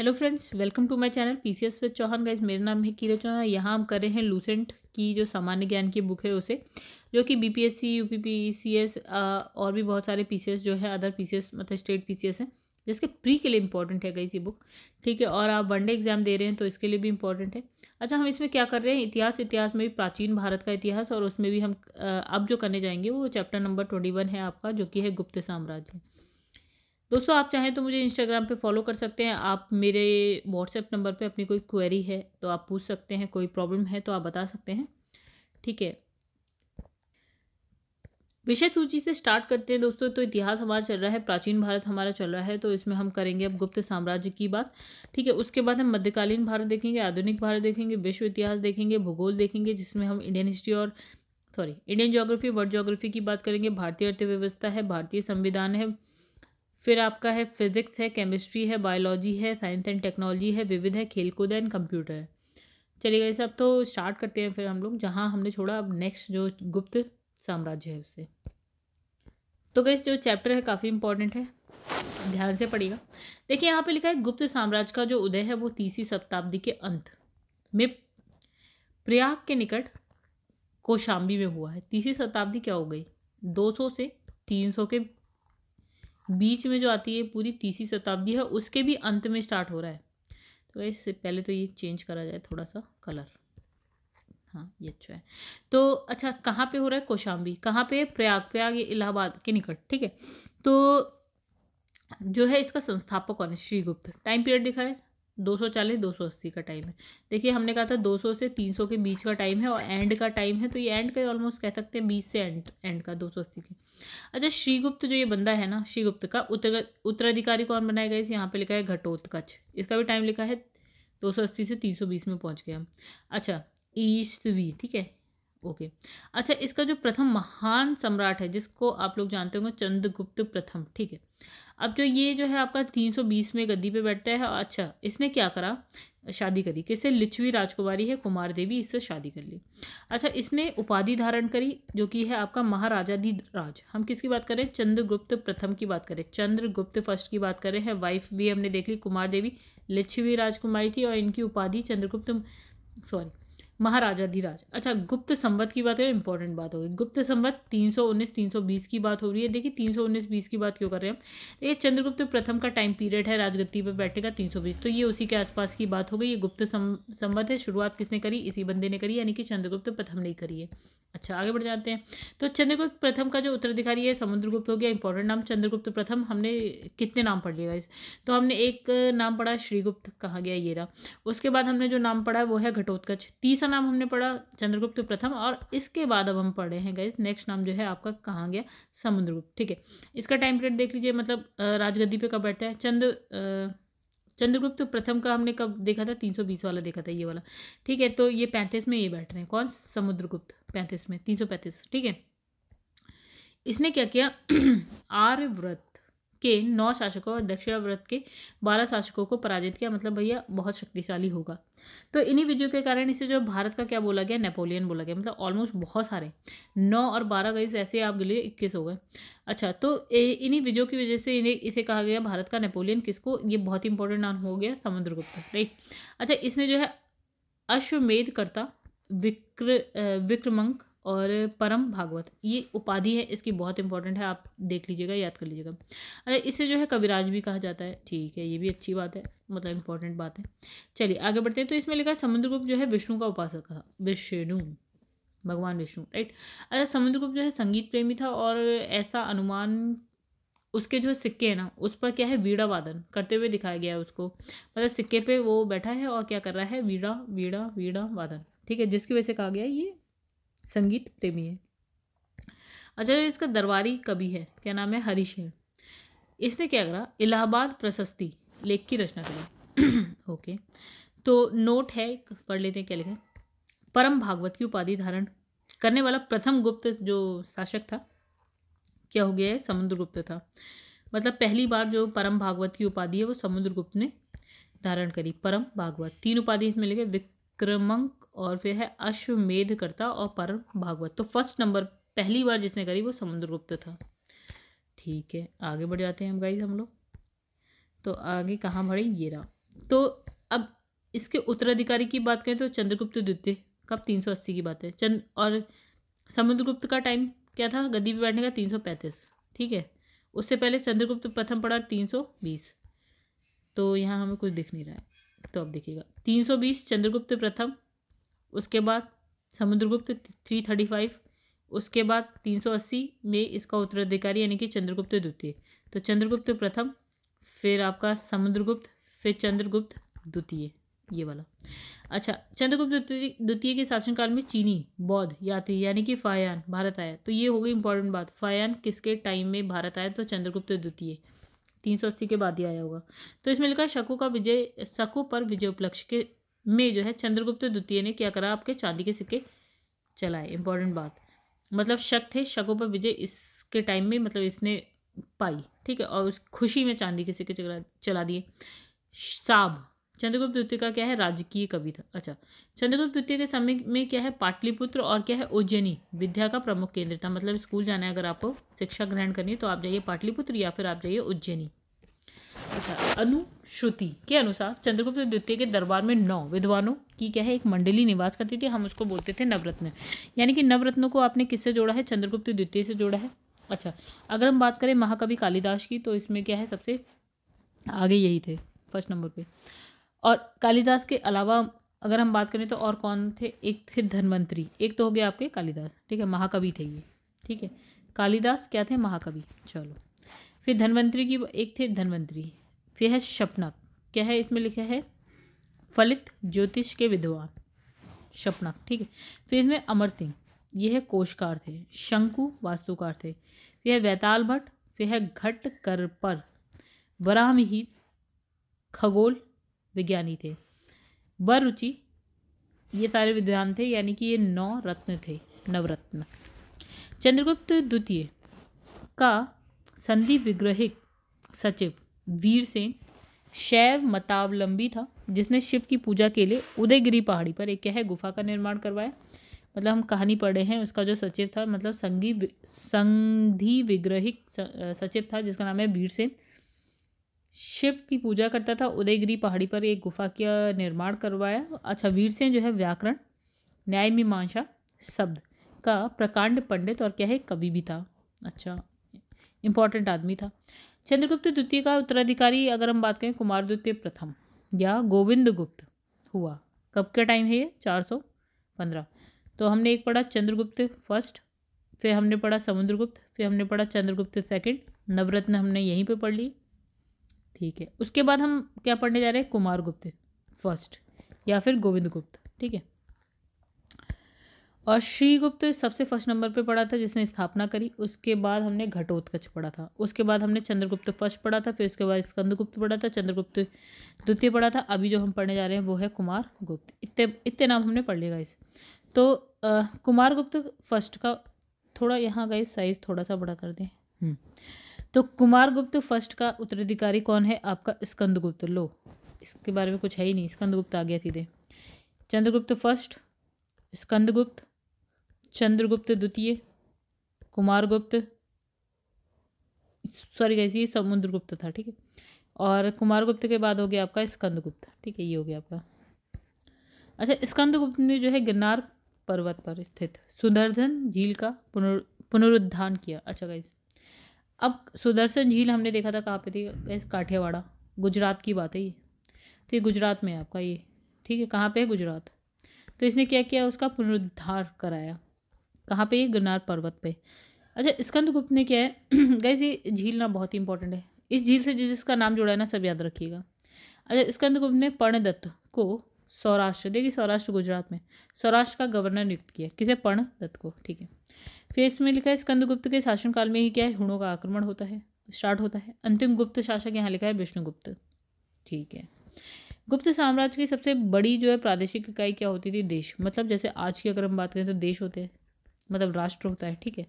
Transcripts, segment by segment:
Hello friends welcome to my channel PCS with Chauhan guys मेरा नाम है कीरा चौहान यहाँ हम कर रहे हैं लूसेंट की जो सामान्य ज्ञान की बुक है उसे जो कि बीपीएससी यूपीपीसीएस और भी बहुत सारे पीसीएस जो है अदर पीसीएस मतलब स्टेट पीसीएस हैं जिसके प्री के लिए इंपॉर्टेंट है गई सी बुक ठीक है और आप वनडे एग्जाम दे रहे हैं तो इसके लिए भी इंपॉर्टेंट है अच्छा हम इसमें क्या कर रहे हैं इतिहास इतिहास में भी प्राचीन भारत का इतिहास और उसमें भी हम अब जो करने जाएंगे वो चैप्टर नंबर ट्वेंटी वन है आपका जो कि है गुप्त साम्राज्य दोस्तों आप चाहें तो मुझे इंस्टाग्राम पे फॉलो कर सकते हैं आप मेरे व्हाट्सएप नंबर पे अपनी कोई क्वेरी है तो आप पूछ सकते हैं कोई प्रॉब्लम है तो आप बता सकते हैं ठीक है विषय सूची से स्टार्ट करते हैं दोस्तों तो इतिहास हमारा चल रहा है प्राचीन भारत हमारा चल रहा है तो इसमें हम करेंगे अब गुप्त साम्राज्य की बात ठीक है उसके बाद हम मध्यकालीन भारत देखेंगे आधुनिक भारत देखेंगे विश्व इतिहास देखेंगे भूगोल देखेंगे जिसमें हम इंडियन हिस्ट्री और sorry Indian geography world geography की बात करेंगे भारतीय अर्थव्यवस्था है भारतीय संविधान है फिर आपका है फिज़िक्स है केमिस्ट्री है बायोलॉजी है साइंस एंड टेक्नोलॉजी है विविध है खेलकूद एंड कंप्यूटर है चलिए गई अब तो स्टार्ट करते हैं फिर हम लोग जहाँ हमने छोड़ा अब नेक्स्ट जो गुप्त साम्राज्य है उससे तो गई जो चैप्टर है काफ़ी इंपॉर्टेंट है ध्यान से पड़ेगा देखिए यहाँ पे लिखा है गुप्त साम्राज्य का जो उदय है वो तीसरी शताब्दी के अंत में प्रयाग के निकट कोशाम्बी में हुआ है तीसरी शताब्दी क्या हो गई दो से तीन के बीच में जो आती है पूरी तीसरी शताब्दी है उसके भी अंत में स्टार्ट हो रहा है तो इससे पहले तो ये चेंज करा जाए थोड़ा सा कलर हाँ ये अच्छा है तो अच्छा कहाँ पे हो रहा है कौशाम्बी कहाँ पे प्रयाग प्रयाग ये इलाहाबाद के निकट ठीक है तो जो है इसका संस्थापक कौन है श्रीगुप्त टाइम पीरियड दिखा है 240 280 का टाइम है देखिए हमने कहा था 200 से 300 के बीच का टाइम है और एंड का टाइम है तो ये एंड का ऑलमोस्ट कह सकते हैं बीस से एंड एंड का 280 के अच्छा श्रीगुप्त जो ये बंदा है ना श्रीगुप्त का उत्तर उत्तराधिकारी कौन बनाया गया इस यहाँ पे लिखा है घटोत्कच इसका भी टाइम लिखा है 280 से 320 में पहुँच गए हम अच्छा ईस्वी ठीक है ओके अच्छा इसका जो प्रथम महान सम्राट है जिसको आप लोग जानते होंगे चंद्रगुप्त प्रथम ठीक है अब जो ये जो है आपका तीन सौ बीस में गद्दी पे बैठता है अच्छा इसने क्या करा शादी करी किससे लिच्छवी राजकुमारी है कुमार देवी इससे शादी कर ली अच्छा इसने उपाधि धारण करी जो कि है आपका महाराजाधि राज हम किसकी बात करें चंद्रगुप्त प्रथम की बात करें चंद्रगुप्त फर्स्ट की बात करें हैं वाइफ भी हमने देख ली कुमार देवी लिच्छवी राजकुमारी थी और इनकी उपाधि चंद्रगुप्त सॉरी महाराजाधिराज अच्छा गुप्त संवत की बात करें इंपॉर्टेंट बात होगी गुप्त संवत सौ बीस की बात हो रही है देखिए उन्नीस बीस की बात क्यों कर रहे हैं ये चंद्रगुप्त प्रथम का टाइम पीरियड है राजगद्दी पर बैठेगा बीस तो ये उसी के आसपास की बात हो गई ये गुप्त संवत है शुरुआत किसने करी इसी बंदे ने करी यानी कि चंद्रगुप्त प्रथम ने करी है अच्छा आगे बढ़ जाते हैं तो चंद्रगुप्त प्रथम का जो उत्तराधिकारी है समुद्रगुप्त हो गया इंपॉर्टेंट नाम चंद्रगुप्त प्रथम हमने कितने नाम पढ़ लिया तो हमने एक नाम पढ़ा श्रीगुप्त कहा गया ये रहा उसके बाद हमने जो नाम पढ़ा वो है घटोत्कच तीसरा नाम हमने पढ़ा चंद्रगुप्त प्रथम और इसके बाद अब हम पढ़े हैं गाइज नेक्स्ट नाम जो है आपका कहाँ गया समुद्रगुप्त ठीक है इसका टाइम पीरियड देख लीजिए मतलब राजगद्दी पे कब बैठता है चंद्र चंद्रगुप्त प्रथम का हमने कब देखा था तीन सौ बीस वाला देखा था ये वाला ठीक है तो ये पैंतीस में ये बैठ रहे हैं कौन समुद्रगुप्त पैंतीस में तीन सौ पैंतीस ठीक है इसने क्या किया आर्यव्रत के नौ शासकों और दक्षिणाव्रत के बारह शासकों को पराजित किया मतलब भैया बहुत शक्तिशाली होगा तो इन्हीं विजयों के कारण इसे जो भारत का क्या बोला गया नेपोलियन बोला गया मतलब ऑलमोस्ट बहुत सारे नौ और बारह गई ऐसे आप गिले इक्कीस हो गए अच्छा तो इन्हीं विजयों की वजह से इन्हें इसे कहा गया भारत का नेपोलियन किसको ये बहुत इंपॉर्टेंट नाम हो गया समुद्रगुप्त राइट अच्छा इसने जो है अश्वमेध करता विक्र विक्रमंक और परम भागवत ये उपाधि है इसकी बहुत इंपॉर्टेंट है आप देख लीजिएगा याद कर लीजिएगा अरे इसे जो है कविराज भी कहा जाता है ठीक है ये भी अच्छी बात है मतलब इंपॉर्टेंट बात है चलिए आगे बढ़ते हैं तो इसमें लिखा है समुद्रगुप्त जो है विष्णु का उपासक था विष्णु भगवान विष्णु राइट अच्छा समुद्रगुप्त जो है संगीत प्रेमी था और ऐसा अनुमान उसके जो सिक्के हैं ना उस पर क्या है वीड़ा वादन करते हुए दिखाया गया है उसको मतलब सिक्के पे वो बैठा है और क्या कर रहा है वीड़ा वीड़ा वीड़ा वादन ठीक है जिसकी वजह से कहा गया है ये संगीत प्रेमी है अच्छा इसका दरबारी कवि है क्या नाम है हरीशेर इसने क्या करा इलाहाबाद प्रशस्ति लेख की रचना करी ओके तो नोट है पढ़ लेते हैं क्या लिखा परम भागवत की उपाधि धारण करने वाला प्रथम गुप्त जो शासक था क्या हो गया है समुद्रगुप्त था मतलब पहली बार जो परम भागवत की उपाधि है वो समुद्रगुप्त ने धारण करी परम भागवत तीन उपाधि इसमें लिखे विक्रमंक और फिर है अश्वमेध करता और पर भागवत तो फर्स्ट नंबर पहली बार जिसने करी वो समुद्रगुप्त था ठीक है आगे बढ़ जाते हैं हम गाइज हम लोग तो आगे कहाँ बढ़े ये रहा तो अब इसके उत्तराधिकारी की बात करें तो चंद्रगुप्त द्वितीय कब तीन सौ अस्सी की बात है चंद और समुद्रगुप्त का टाइम क्या था गद्दी पर बैठने का तीन सौ पैंतीस ठीक है उससे पहले चंद्रगुप्त प्रथम पड़ा तीन सौ बीस तो यहाँ हमें कुछ दिख नहीं रहा है तो अब देखिएगा तीन सौ बीस चंद्रगुप्त प्रथम उसके बाद समुद्रगुप्त थ्री थर्टी फाइव उसके बाद तीन सौ अस्सी में इसका उत्तराधिकारी यानी कि चंद्रगुप्त द्वितीय तो चंद्रगुप्त प्रथम फिर आपका समुद्रगुप्त फिर चंद्रगुप्त द्वितीय ये वाला अच्छा चंद्रगुप्त द्वितीय के शासनकाल में चीनी बौद्ध यात्री यानी कि फायान भारत आया तो ये हो गई इंपॉर्टेंट बात फायान किसके टाइम में भारत आया तो चंद्रगुप्त द्वितीय तीन सौ अस्सी के बाद ही आया होगा तो इसमें लिखा शकु का विजय शकु पर विजय उपलक्ष्य के में जो है चंद्रगुप्त द्वितीय ने क्या करा आपके चांदी के सिक्के चलाए इंपॉर्टेंट बात मतलब शक थे शकों पर विजय इसके टाइम में मतलब इसने पाई ठीक है और उस खुशी में चांदी के सिक्के चला चला दिए साब चंद्रगुप्त द्वितीय का क्या है राजकीय कवि था अच्छा चंद्रगुप्त द्वितीय के समय में क्या है पाटलिपुत्र और क्या है उज्जैनी विद्या का प्रमुख केंद्र था मतलब स्कूल जाना है अगर आपको शिक्षा ग्रहण करनी है तो आप जाइए पाटलिपुत्र या फिर आप जाइए उज्जैनी अच्छा अनुश्रुति के अनुसार चंद्रगुप्त द्वितीय के दरबार में नौ विद्वानों की क्या है एक मंडली निवास करती थी हम उसको बोलते थे नवरत्न यानी कि नवरत्नों को आपने किससे जोड़ा है चंद्रगुप्त द्वितीय से जोड़ा है अच्छा अगर हम बात करें महाकवि कालिदास की तो इसमें क्या है सबसे आगे यही थे फर्स्ट नंबर पे और कालिदास के अलावा अगर हम बात करें तो और कौन थे एक थे धनवंतरी एक तो हो गया आपके कालिदास ठीक है महाकवि थे ये ठीक है कालिदास क्या थे महाकवि चलो फिर धनवंतरी की एक थे धनवंतरी फिर है शपनक क्या है इसमें लिखा है फलित ज्योतिष के विद्वान शपनक ठीक है फिर इसमें अमर सिंह ये है कोशकार थे शंकु वास्तुकार थे फिर है वैताल भट्ट फिर है घट कर पर वराह खगोल विज्ञानी थे वरुचि ये सारे विद्वान थे यानी कि ये नौ रत्न थे नवरत्न चंद्रगुप्त द्वितीय का संधि विग्रहिक सचिव वीर सेन शैव मतावलंबी था जिसने शिव की पूजा के लिए उदयगिरी पहाड़ी पर एक कह गुफा का निर्माण करवाया मतलब हम कहानी पढ़े हैं उसका जो सचिव था मतलब संगी संधि विग्रहिक सचिव था जिसका नाम है वीरसेन शिव की पूजा करता था उदयगिरी पहाड़ी पर एक गुफा का निर्माण करवाया अच्छा वीरसेन जो है व्याकरण न्याय मीमांसा शब्द का प्रकांड पंडित और क्या है कवि भी था अच्छा इंपॉर्टेंट आदमी था चंद्रगुप्त द्वितीय का उत्तराधिकारी अगर हम बात करें कुमार द्वितीय प्रथम या गोविंद गुप्त हुआ कब का टाइम है ये चार सौ पंद्रह तो हमने एक पढ़ा चंद्रगुप्त फर्स्ट फिर हमने पढ़ा समुद्रगुप्त फिर हमने पढ़ा चंद्रगुप्त सेकंड नवरत्न हमने यहीं पे पढ़ ली ठीक है उसके बाद हम क्या पढ़ने जा रहे हैं कुमार गुप्त फर्स्ट या फिर गोविंद गुप्त ठीक है और श्रीगुप्त सबसे फर्स्ट नंबर पे पढ़ा था जिसने स्थापना करी उसके बाद हमने घटोत्कच पढ़ा था उसके बाद हमने चंद्रगुप्त फर्स्ट पढ़ा था फिर उसके बाद स्कंदगुप्त पढ़ा था चंद्रगुप्त द्वितीय पढ़ा था अभी जो हम पढ़ने जा रहे हैं वो है कुमार गुप्त इतने इतने नाम हमने पढ़ लिया गाइस तो आ, कुमार गुप्त फर्स्ट का थोड़ा यहाँ गाइस साइज थोड़ा सा बड़ा कर दें हम्म। तो कुमार गुप्त फर्स्ट का उत्तराधिकारी कौन है आपका स्कंदगुप्त लो इसके बारे में कुछ है ही नहीं स्कंदगुप्त आ गया सीधे चंद्रगुप्त फर्स्ट स्कंदगुप्त चंद्रगुप्त द्वितीय कुमारगुप्त सॉरी गाइस ये समुद्रगुप्त था ठीक है और कुमारगुप्त के बाद हो गया आपका स्कंदगुप्त ठीक है ये हो गया आपका अच्छा स्कंदगुप्त ने जो है गिरनार पर्वत पर स्थित सुदर्शन झील का पुनर पुनरुद्धान किया अच्छा गाइस अब सुदर्शन झील हमने देखा था कहाँ पे थी गाइस काठियावाड़ा गुजरात की बात है ये तो ये गुजरात में है आपका ये ठीक है कहाँ पे है गुजरात तो इसने क्या किया उसका पुनरुद्धार कराया कहाँ पे गिरनार पर्वत पे अच्छा स्कंदगुप्त ने क्या है गैस ये झील ना बहुत ही इंपॉर्टेंट है इस झील से जिसका नाम जुड़ा है ना सब याद रखिएगा अच्छा स्कंदगुप्त ने पर्णदत्त को सौराष्ट्र देखिए सौराष्ट्र गुजरात में सौराष्ट्र का गवर्नर नियुक्त किया किसे पर्णदत्त को ठीक है फिर इसमें लिखा है स्कंदगुप्त के शासनकाल में ही क्या है हुणों का आक्रमण होता है स्टार्ट होता है अंतिम गुप्त शासक यहाँ लिखा है विष्णुगुप्त ठीक है गुप्त साम्राज्य की सबसे बड़ी जो है प्रादेशिक इकाई क्या होती थी देश मतलब जैसे आज की अगर हम बात करें तो देश होते हैं मतलब राष्ट्र होता है ठीक है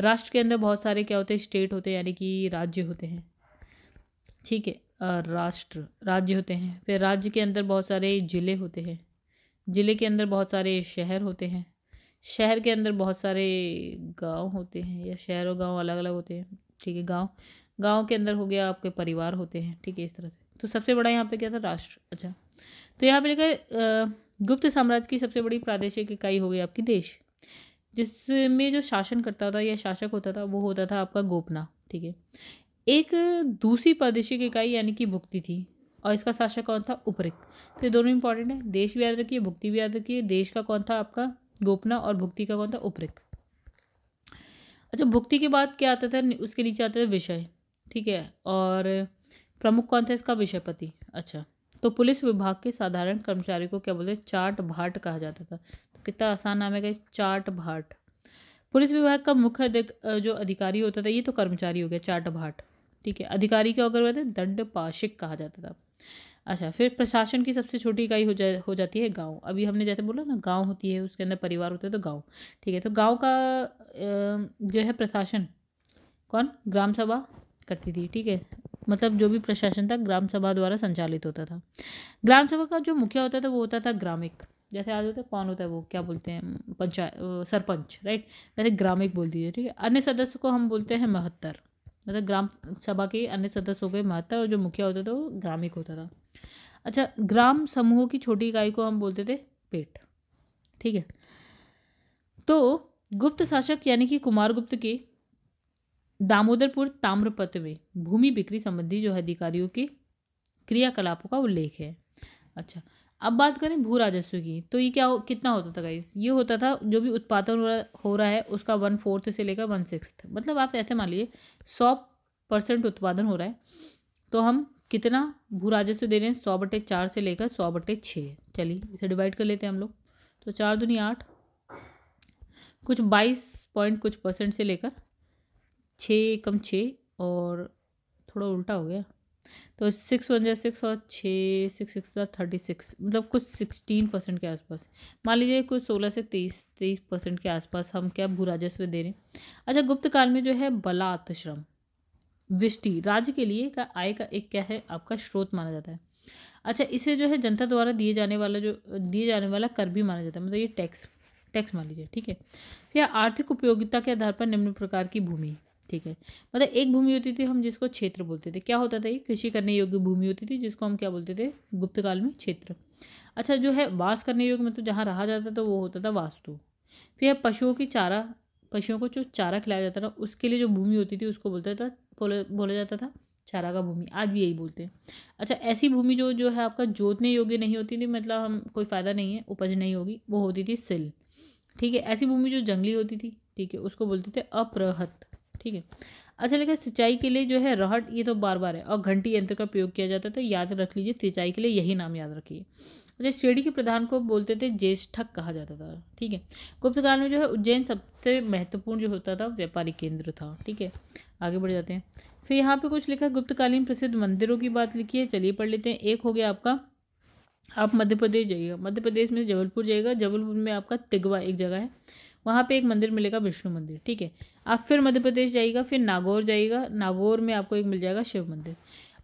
राष्ट्र के अंदर बहुत सारे क्या होते हैं स्टेट होते हैं यानी कि राज्य होते हैं ठीक है राष्ट्र राज्य होते हैं फिर राज्य के अंदर बहुत सारे ज़िले होते हैं ज़िले के अंदर बहुत सारे शहर होते हैं शहर के अंदर बहुत सारे गांव होते हैं या शहर और गांव अलग अलग होते हैं ठीक है गांव गांव के अंदर हो गया आपके परिवार होते हैं ठीक है इस तरह से तो सबसे बड़ा यहाँ पे क्या था राष्ट्र अच्छा तो यहाँ पे लेकर गुप्त साम्राज्य की सबसे बड़ी प्रादेशिक इकाई हो गई आपकी देश जिसमें जो शासन करता था या शासक होता था वो होता था आपका गोपना ठीक है एक दूसरी प्रादेशिक इकाई यानी कि भुक्ति थी और इसका शासक कौन था उपरिक तो ये दोनों इंपॉर्टेंट है देश भी याद रखिए भुक्ति भी याद रखिए देश का कौन था आपका गोपना और भुक्ति का कौन था उपरिक अच्छा भुक्ति के बाद क्या आता था उसके नीचे आता था विषय ठीक है और प्रमुख कौन था इसका विषयपति अच्छा तो पुलिस विभाग के साधारण कर्मचारी को क्या बोलते चाट भाट कहा जाता था कितना आसान नाम है चार्ट भाट पुलिस विभाग का मुख्य जो अधिकारी होता था ये तो कर्मचारी हो गया चार्ट भाट ठीक है अधिकारी क्या होकर कहते दंड पाशिक कहा जाता था अच्छा फिर प्रशासन की सबसे छोटी इकाई हो जा हो जाती है गांव अभी हमने जैसे बोला ना गांव होती है उसके अंदर परिवार होते हैं तो गांव ठीक है तो गांव का जो है प्रशासन कौन ग्राम सभा करती थी ठीक है मतलब जो भी प्रशासन था ग्राम सभा द्वारा संचालित होता था ग्राम सभा का जो मुखिया होता था वो होता था ग्रामिक जैसे आज होता है कौन होता है वो क्या बोलते हैं पंचायत सरपंच राइट जैसे ग्रामिक बोल दीजिए ठीक है अन्य सदस्य को हम बोलते हैं महत्तर मतलब ग्राम सभा के अन्य सदस्य हो गए महत्तर और जो मुखिया होता था वो ग्रामिक होता था अच्छा ग्राम समूह की छोटी इकाई को हम बोलते थे पेट ठीक है तो गुप्त शासक यानी कि कुमार गुप्त के दामोदरपुर ताम्रपत्र में भूमि बिक्री संबंधी जो है अधिकारियों के क्रियाकलापों का उल्लेख है अच्छा अब बात करें भू राजस्व की तो ये क्या हो, कितना होता था गाइस ये होता था जो भी उत्पादन हो रहा है उसका वन फोर्थ से लेकर वन सिक्स मतलब आप ऐसे मान लीजिए सौ परसेंट उत्पादन हो रहा है तो हम कितना भू राजस्व दे रहे हैं सौ बटे चार से लेकर सौ बटे छः चलिए इसे डिवाइड कर लेते हैं हम लोग तो चार दुनिया आठ कुछ बाईस पॉइंट कुछ परसेंट से लेकर छः कम छः और थोड़ा उल्टा हो गया तो सिक्स वन जै सिक्स और छः सिक्स सिक्स थर्टी सिक्स मतलब कुछ सिक्सटीन परसेंट के आसपास मान लीजिए कुछ सोलह से तेईस तेईस परसेंट के आसपास हम क्या भू राजस्व दे रहे हैं अच्छा गुप्त काल में जो है बलात् श्रम विष्टि राज्य के लिए का आय का एक क्या है आपका स्रोत माना जाता है अच्छा इसे जो है जनता द्वारा दिए जाने वाला जो दिए जाने वाला कर भी माना जाता है मतलब ये टैक्स टैक्स मान लीजिए ठीक है या आर्थिक उपयोगिता के आधार पर निम्न प्रकार की भूमि ठीक है मतलब एक भूमि होती थी हम जिसको क्षेत्र बोलते थे क्या होता था ये कृषि करने योग्य भूमि होती थी जिसको हम क्या बोलते थे गुप्त काल में क्षेत्र अच्छा जो है वास करने योग्य मतलब जहाँ रहा जाता था वो होता था वास्तु फिर है पशुओं की चारा पशुओं को जो चारा खिलाया जाता था उसके लिए जो भूमि होती थी उसको बोलता था बोला बोला जाता था चारा का भूमि आज भी यही बोलते हैं अच्छा ऐसी भूमि जो जो है आपका जोतने योग्य नहीं होती थी मतलब हम कोई फ़ायदा नहीं है उपज नहीं होगी वो होती थी सिल ठीक है ऐसी भूमि जो जंगली होती थी ठीक है उसको बोलते थे अप्रहत ठीक है अच्छा लगा सिंचाई के लिए जो है रहट ये तो बार बार है और घंटी यंत्र का प्रयोग किया जाता है तो याद रख लीजिए सिंचाई के लिए यही नाम याद रखिए अच्छा श्रेणी के प्रधान को बोलते थे ज्येष्ठक कहा जाता था ठीक है गुप्तकाल में जो है उज्जैन सबसे महत्वपूर्ण जो होता था व्यापारिक केंद्र था ठीक है आगे बढ़ जाते हैं फिर यहाँ पे कुछ लिखा है गुप्तकालीन प्रसिद्ध मंदिरों की बात लिखी है चलिए पढ़ लेते हैं एक हो गया आपका आप मध्य प्रदेश जाइएगा मध्य प्रदेश में जबलपुर जाइएगा जबलपुर में आपका तिगवा एक जगह है वहाँ पे एक मंदिर मिलेगा विष्णु मंदिर ठीक है आप फिर मध्य प्रदेश जाइएगा फिर नागौर जाइएगा नागौर में आपको एक मिल जाएगा शिव मंदिर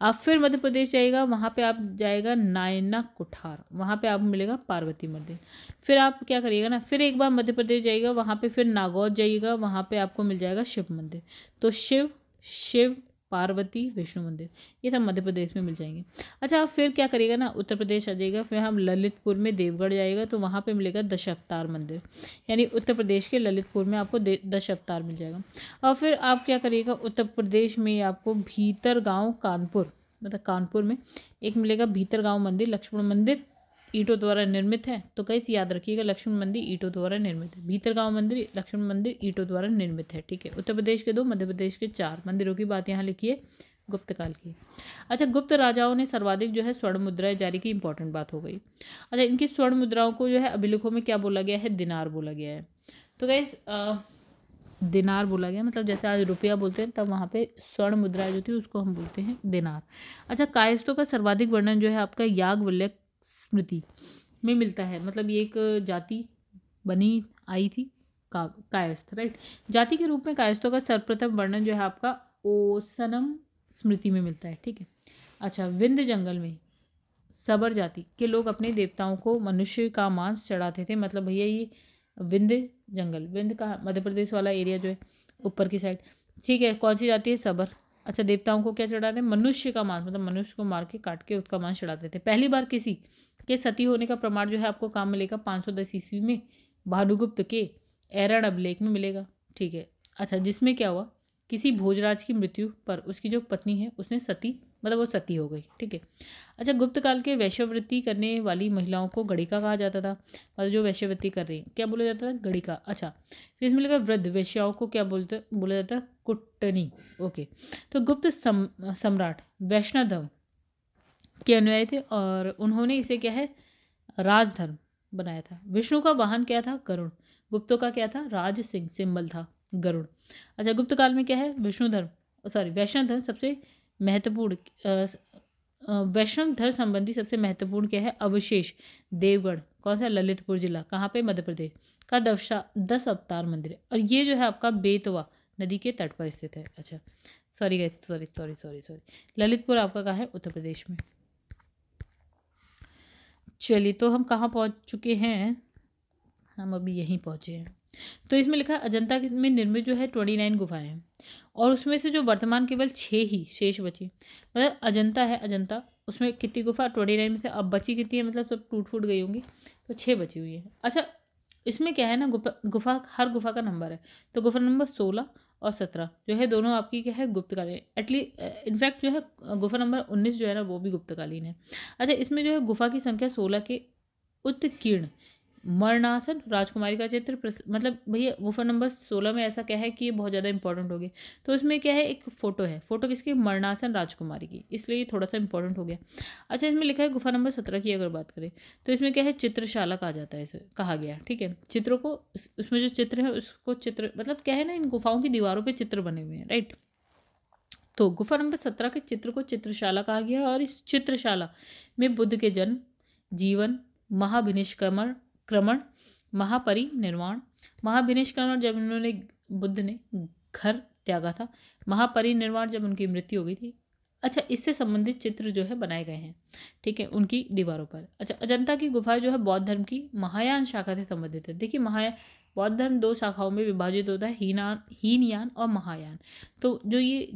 आप फिर मध्य प्रदेश जाइएगा वहाँ पे आप जाएगा नायना कुठार वहाँ पे आपको मिलेगा पार्वती मंदिर फिर आप क्या करिएगा ना फिर एक बार मध्य प्रदेश जाइएगा वहाँ पे फिर नागौर जाइएगा वहाँ पे आपको मिल जाएगा शिव मंदिर तो शिव शिव पार्वती विष्णु मंदिर ये सब मध्य प्रदेश में मिल जाएंगे अच्छा आप फिर क्या करिएगा ना उत्तर प्रदेश आ जाएगा फिर हम ललितपुर में देवगढ़ जाएगा तो वहाँ पे मिलेगा दशावतार मंदिर यानी उत्तर प्रदेश के ललितपुर में आपको दशावतार मिल जाएगा और फिर आप क्या करिएगा उत्तर प्रदेश में आपको भीतर कानपुर मतलब कानपुर में एक मिलेगा भीतर मंदिर लक्ष्मण मंदिर ईंटों द्वारा निर्मित है तो कई याद रखिएगा लक्ष्मण मंदिर ईंटों द्वारा निर्मित है भीतरगांव मंदिर लक्ष्मण मंदिर ईंटों द्वारा निर्मित है ठीक है उत्तर प्रदेश के दो मध्य प्रदेश के चार मंदिरों की बात यहाँ लिखिए गुप्त काल की अच्छा गुप्त राजाओं ने सर्वाधिक जो है स्वर्ण मुद्राएं जारी की इंपॉर्टेंट बात हो गई अच्छा इनकी स्वर्ण मुद्राओं को जो है अभिलेखों में क्या बोला गया है दिनार बोला गया है तो गैस दिनार बोला गया मतलब जैसे आज रुपया बोलते हैं तब वहाँ पे स्वर्ण मुद्रा जो थी उसको हम बोलते हैं दिनार अच्छा कायस्तों का सर्वाधिक वर्णन जो है आपका याग स्मृति में मिलता है मतलब ये एक जाति बनी आई थी का कायस्थ राइट जाति के रूप में कायस्थों का सर्वप्रथम वर्णन जो है आपका ओसनम स्मृति में मिलता है ठीक है अच्छा विंध्य जंगल में सबर जाति के लोग अपने देवताओं को मनुष्य का मांस चढ़ाते थे मतलब भैया ये विंध्य जंगल विंध्य का मध्य प्रदेश वाला एरिया जो है ऊपर की साइड ठीक है कौन सी जाति है सबर अच्छा देवताओं को क्या चढ़ाते हैं मनुष्य का मांस मतलब मनुष्य को मार के काट के उसका मांस चढ़ाते थे पहली बार किसी के सती होने का प्रमाण जो है आपको काम मिलेगा पाँच सौ दस ईस्वी में भानुगुप्त के एरण अभिलेख में मिलेगा ठीक है अच्छा जिसमें क्या हुआ किसी भोजराज की मृत्यु पर उसकी जो पत्नी है उसने सती मतलब वो सती हो गई ठीक है अच्छा गुप्त काल के वैश्यवृत्ति करने वाली महिलाओं को गड़िका कहा जाता था मतलब जो वैश्यवृत्ति कर रही हैं क्या बोला जाता था गड़िका अच्छा फिर इसमें लगा वृद्ध वैश्याओं को क्या बोलते बोला जाता कुटनी ओके तो गुप्त सम, सम्राट वैष्णव के अनुयायी थे और उन्होंने इसे क्या है राजधर्म बनाया था विष्णु का वाहन क्या था गरुण गुप्तों का क्या था राज सिंह सिंबल था गरुड़ अच्छा गुप्त काल में क्या है विष्णु धर्म सॉरी वैष्णव धर्म सबसे महत्वपूर्ण वैष्णव धर्म संबंधी सबसे महत्वपूर्ण क्या है अवशेष देवगढ़ कौन सा ललितपुर जिला कहाँ पे मध्य प्रदेश का दशा दस अवतार मंदिर और ये जो है आपका बेतवा नदी के तट पर स्थित है अच्छा सॉरी गई sorry sorry sorry sorry Lalitpur आपका कहाँ है उत्तर प्रदेश में चलिए तो हम कहाँ पहुँच चुके हैं हम अभी यहीं पहुँचे हैं तो इसमें लिखा अजंता में निर्मित जो है ट्वेंटी नाइन गुफाएं हैं और उसमें से जो वर्तमान केवल छः ही शेष बची मतलब अजंता है अजंता उसमें कितनी गुफा ट्वेंटी नाइन में से अब बची कितनी है मतलब सब टूट फूट गई होंगी तो छः बची हुई है अच्छा इसमें क्या है ना गुफा गुफा हर गुफा का नंबर है तो गुफा नंबर सोलह और सत्रह जो है दोनों आपकी क्या है गुप्तकालीन एटलीस्ट इनफैक्ट जो है गुफा नंबर उन्नीस जो है ना वो भी गुप्तकालीन है अच्छा इसमें जो है गुफा की संख्या सोलह के उत्कीर्ण मरणासन राजकुमारी का चित्र मतलब भैया गुफा नंबर सोलह में ऐसा क्या है कि ये बहुत ज़्यादा इंपॉर्टेंट हो गया तो उसमें क्या है एक फ़ोटो है फोटो किसकी मरणासन राजकुमारी की इसलिए ये थोड़ा सा इंपॉर्टेंट हो गया अच्छा इसमें लिखा है गुफा नंबर सत्रह की अगर बात करें तो इसमें क्या है चित्रशाला कहा जाता है इसे कहा गया ठीक है चित्रों को उसमें जो चित्र है उसको चित्र मतलब क्या है ना इन गुफाओं की दीवारों पर चित्र बने हुए हैं राइट तो गुफा नंबर सत्रह के चित्र को चित्रशाला कहा गया और इस चित्रशाला में बुद्ध के जन्म जीवन महाभिनिष्कमर क्रमण महापरिनिर्वाण महाभिनिष्क्रमण जब इन्होंने बुद्ध ने घर त्यागा था महापरिनिर्वाण जब उनकी मृत्यु हो गई थी अच्छा इससे संबंधित चित्र जो है बनाए गए हैं ठीक है उनकी दीवारों पर अच्छा अजंता की गुफाएं जो है बौद्ध धर्म की महायान शाखा से संबंधित है देखिए महाया बौद्ध धर्म दो शाखाओं में विभाजित होता है हीनान हीनयान और महायान तो जो ये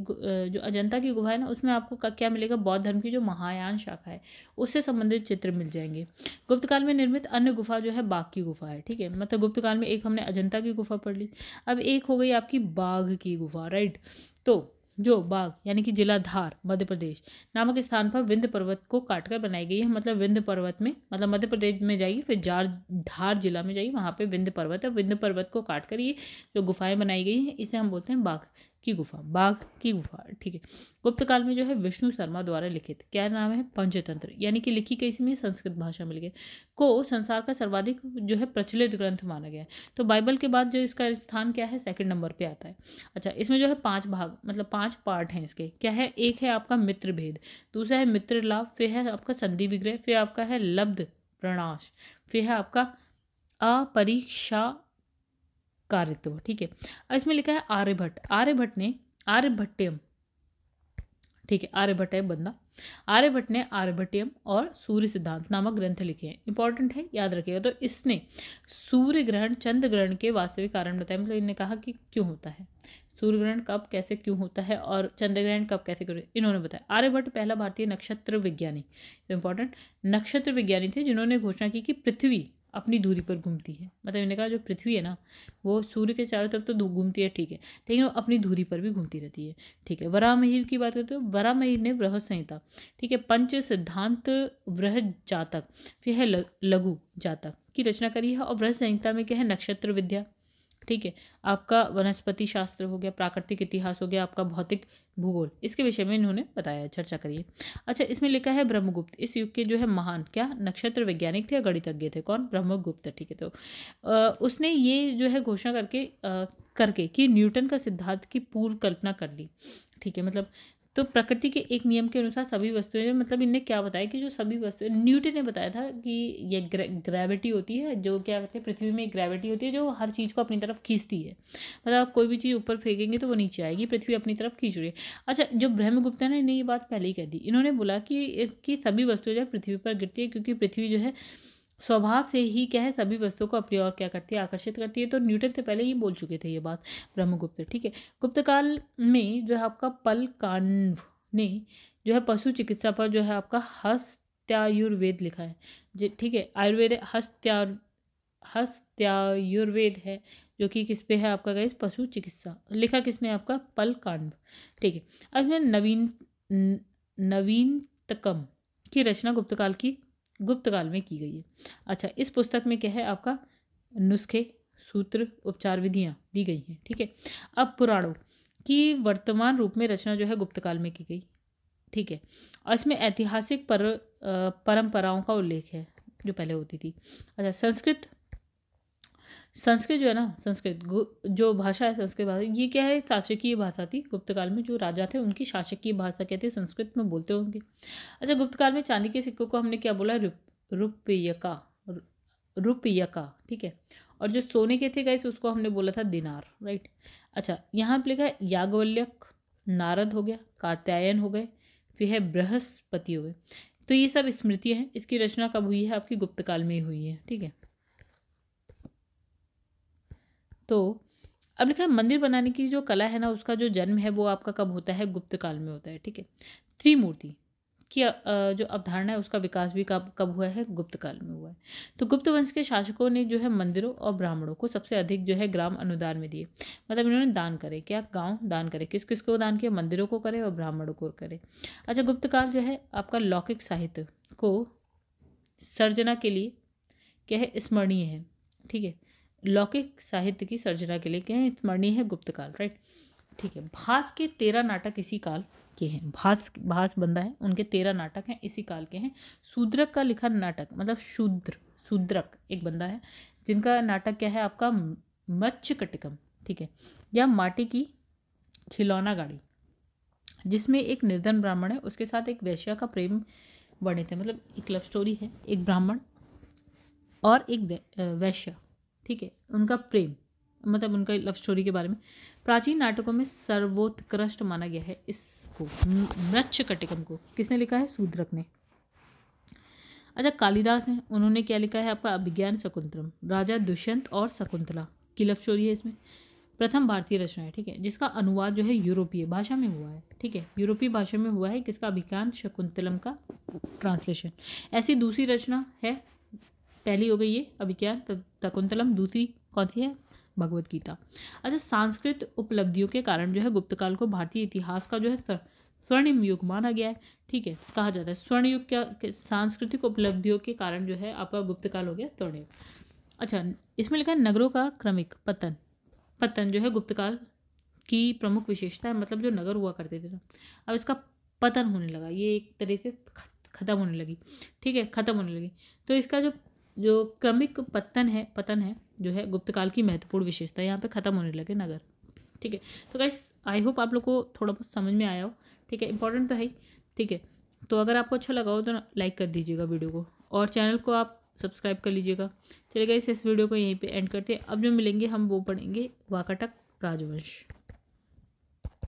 जो अजंता की गुफा है ना उसमें आपको क्या मिलेगा बौद्ध धर्म की जो महायान शाखा है उससे संबंधित चित्र मिल जाएंगे गुप्त काल में निर्मित अन्य गुफा जो है बाघ की गुफा है ठीक है मतलब गुप्त काल में एक हमने अजंता की गुफा पढ़ ली अब एक हो गई आपकी बाघ की गुफा राइट तो जो बाग यानी कि जिला धार मध्य प्रदेश नामक स्थान पर विंध्य पर्वत को काटकर बनाई गई है मतलब विंध्य पर्वत में मतलब मध्य प्रदेश में जाइए फिर जार धार जिला में जाइए वहाँ पे विंध्य पर्वत है विंध्य पर्वत को काटकर ये जो गुफाएं बनाई गई हैं इसे हम बोलते हैं बाघ की गुफा बाघ की गुफा ठीक है गुप्त काल में जो है विष्णु शर्मा द्वारा लिखित क्या नाम है पंचतंत्र यानी कि लिखी कई इसमें संस्कृत भाषा में लिखे को संसार का सर्वाधिक जो है प्रचलित ग्रंथ माना गया है तो बाइबल के बाद जो इसका स्थान क्या है सेकंड नंबर पे आता है अच्छा इसमें जो है पांच भाग मतलब पांच पार्ट हैं इसके क्या है एक है आपका मित्र भेद दूसरा है मित्र लाभ फिर है आपका संधि विग्रह फिर आपका है लब्ध प्रणाश फिर है आपका अपरीक्षा कारित्व ठीक है इसमें लिखा है आर्यभट्ट आर्यभट्ट ने आर्यभट्टियम ठीक है आर्यभट्ट है बंदा आर्यभट्ट ने आर्यभट्टियम और सूर्य सिद्धांत नामक ग्रंथ लिखे हैं इंपॉर्टेंट है याद रखिएगा तो इसने सूर्य ग्रहण चंद्र ग्रहण के वास्तविक कारण बताए मतलब इन्होंने कहा कि क्यों होता है सूर्य ग्रहण कब कैसे क्यों होता है और चंद्र ग्रहण कब कैसे क्यों इन्होंने बताया आर्यभट्ट पहला भारतीय नक्षत्र विज्ञानी इंपॉर्टेंट नक्षत्र विज्ञानी थे जिन्होंने घोषणा की कि पृथ्वी अपनी दूरी पर घूमती है मतलब इन्होंने कहा जो पृथ्वी है ना वो सूर्य के चारों तरफ तो घूमती है ठीक है लेकिन वो अपनी दूरी पर भी घूमती रहती है ठीक है वरा महिर की बात करते हो वरा महिर ने बृहद संहिता ठीक है पंच सिद्धांत वृह जातक फिर है लघु जातक की रचना करी है और वृह संहिता में क्या है नक्षत्र विद्या ठीक है आपका वनस्पति शास्त्र हो गया प्राकृतिक इतिहास हो गया आपका भौतिक भूगोल इसके विषय में इन्होंने बताया चर्चा करिए अच्छा इसमें लिखा है ब्रह्मगुप्त इस युग के जो है महान क्या नक्षत्र वैज्ञानिक थे या गणितज्ञ थे कौन ब्रह्मगुप्त ठीक है तो उसने ये जो है घोषणा करके आ, करके कि न्यूटन का सिद्धांत की पूर्व कल्पना कर ली ठीक है मतलब तो प्रकृति के एक नियम के अनुसार सभी वस्तुएं मतलब इनने क्या बताया कि जो सभी वस्तु न्यूटन ने बताया था कि ये ग्रे, ग्रेविटी होती है जो क्या कहते हैं पृथ्वी में एक ग्रेविटी होती है जो हर चीज़ को अपनी तरफ खींचती है मतलब आप कोई भी चीज़ ऊपर फेंकेंगे तो वो नीचे आएगी पृथ्वी अपनी तरफ खींच रही है अच्छा जो ब्रह्मगुप्ता ने ये बात पहले ही कह दी इन्होंने बोला कि, कि सभी वस्तुएं जो है पृथ्वी पर गिरती है क्योंकि पृथ्वी जो है स्वभाव से ही क्या है सभी वस्तुओं को अपनी ओर क्या करती है आकर्षित करती है तो न्यूटन से पहले ही बोल चुके थे ये बात ब्रह्मगुप्त ठीक है गुप्तकाल में जो है आपका पल कान्व ने जो है पशु चिकित्सा पर जो है आपका हस्त्यायुर्वेद लिखा है जी ठीक है आयुर्वेद हस्त्या हस्त्यायुर्वेद है जो कि किस पे है आपका गैस पशु चिकित्सा लिखा किसने आपका पल कांड ठीक है अब नवीन नवीनतकम की रचना गुप्तकाल की गुप्तकाल में की गई है अच्छा इस पुस्तक में क्या है आपका नुस्खे सूत्र उपचार विधियाँ दी गई हैं ठीक है अब पुराणों की वर्तमान रूप में रचना जो है गुप्तकाल में की गई ठीक है और इसमें ऐतिहासिक पर परंपराओं का उल्लेख है जो पहले होती थी अच्छा संस्कृत संस्कृत जो है ना संस्कृत जो भाषा है संस्कृत भाषा ये क्या है शासकीय भाषा थी गुप्त काल में जो राजा थे उनकी शासकीय भाषा कहते हैं संस्कृत में बोलते होंगे अच्छा गुप्त काल में चांदी के सिक्कों को हमने क्या बोला रुपयका रुपयका ठीक है और जो सोने के थे गाइस उसको हमने बोला था दिनार राइट अच्छा यहाँ पर लिखा है यागवल्यक नारद हो गया कात्यायन हो गए फिर है बृहस्पति हो गए तो ये सब स्मृतियाँ हैं इसकी रचना कब हुई है आपकी गुप्तकाल में ही हुई है ठीक है तो अब लिखा है मंदिर बनाने की जो कला है ना उसका जो जन्म है वो आपका कब होता है गुप्त काल में होता है ठीक है त्रिमूर्ति की जो अवधारणा है उसका विकास भी कब कब हुआ है गुप्त काल में हुआ है तो गुप्त वंश के शासकों ने जो है मंदिरों और ब्राह्मणों को सबसे अधिक जो है ग्राम अनुदान में दिए मतलब इन्होंने दान करे क्या गांव दान करे किस किस को दान किया मंदिरों को करे और ब्राह्मणों को करे अच्छा गुप्त काल जो है आपका लौकिक साहित्य को सर्जना के लिए क्या है स्मरणीय है ठीक है लौकिक साहित्य की सर्जना के लिए क्या है स्मरणीय है गुप्त काल राइट ठीक है भास के तेरह नाटक इसी काल के हैं भास भास बंदा है उनके तेरह नाटक हैं इसी काल के हैं शूद्रक का लिखा नाटक मतलब शूद्र शूद्रक एक बंदा है जिनका नाटक क्या है आपका मच्छ कटिकम ठीक है या माटी की खिलौना गाड़ी जिसमें एक निर्धन ब्राह्मण है उसके साथ एक वैश्या का प्रेम वर्णित है मतलब एक लव स्टोरी है एक ब्राह्मण और एक वैश्या ठीक है उनका प्रेम मतलब उनका लव स्टोरी के बारे में प्राचीन नाटकों में सर्वोत्कृष्ट माना गया है इसको मृक्ष कटिकम को किसने लिखा है सूद्रक ने अच्छा कालिदास हैं उन्होंने क्या लिखा है आपका अभिज्ञान शकुंतलम राजा दुष्यंत और शकुंतला की लव स्टोरी है इसमें प्रथम भारतीय रचना है ठीक है जिसका अनुवाद जो है यूरोपीय भाषा में हुआ है ठीक है यूरोपीय भाषा में हुआ है किसका अभिज्ञान शकुंतलम का ट्रांसलेशन ऐसी दूसरी रचना है पहली हो गई ये अभिज्ञान तकुंतलम दूसरी कौन सी है भगवत गीता अच्छा सांस्कृत उपलब्धियों के कारण जो है गुप्त काल को भारतीय इतिहास का जो है स्वर्णिम युग माना गया है ठीक है कहा जाता है स्वर्ण युग क्या सांस्कृतिक उपलब्धियों के कारण जो है आपका गुप्त काल हो गया स्वर्ण युग अच्छा इसमें लिखा है नगरों का क्रमिक पतन पतन जो है गुप्तकाल की प्रमुख विशेषता है मतलब जो नगर हुआ करते थे ना अब इसका पतन होने लगा ये एक तरह से खत्म होने लगी ठीक है ख़त्म होने लगी तो इसका जो जो क्रमिक पतन है पतन है जो है गुप्तकाल की महत्वपूर्ण विशेषता यहाँ पे ख़त्म होने लगे नगर ठीक है तो गाइस आई होप आप लोग को थोड़ा बहुत समझ में आया हो ठीक है इंपॉर्टेंट तो है ही ठीक है तो अगर आपको अच्छा लगा हो तो लाइक कर दीजिएगा वीडियो को और चैनल को आप सब्सक्राइब कर लीजिएगा चलिए गाइस इस वीडियो को यहीं पर एंड करते हैं अब जो मिलेंगे हम वो पढ़ेंगे वाकाटक राजवंश